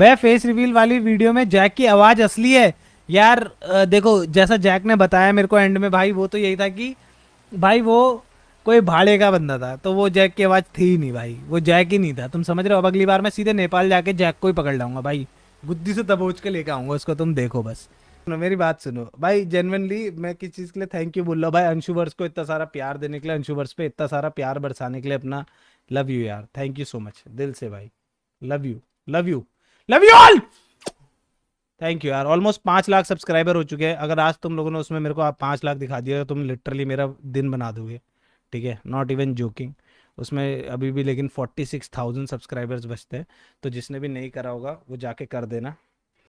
भैया face reveal वाली video में जैक की आवाज़ असली है यार देखो जैसा जैक ने बताया मेरे को एंड में भाई वो तो यही था कि भाई वो कोई भाड़े का बंदा था तो वो जैक की आवाज़ थी ही नहीं भाई वो जैक ही नहीं था तुम समझ रहे हो अब अगली बार मैं सीधे नेपाल जाके जैक को ही पकड़ लाऊंगा भाई गुद्दी से दबोच के लेके आऊंगा उसको तुम देखो बस मेरी बात सुनो भाई जेनवनली मैं किस चीज़ के लिए थैंक यू बोल रहा हूँ भाई अंशुवर्स को इतना सारा प्यार देने के लिए अंशुवर्स पे इतना सारा प्यार बरसाने के लिए अपना लव यू यार थैंक यू सो मच दिल से भाई love you love you love you all thank you यार ऑलमोस्ट पांच लाख सब्सक्राइबर हो चुके हैं अगर आज तुम लोगों ने उसमें मेरे को आप पांच लाख दिखा दिया तो तुम लिटरली मेरा दिन बना दोगे ठीक है नॉट इवन जोकिंग उसमें अभी भी लेकिन फोर्टी सिक्स थाउजेंड सब्सक्राइबर्स बचते हैं तो जिसने भी नहीं करा होगा वो जाके कर देना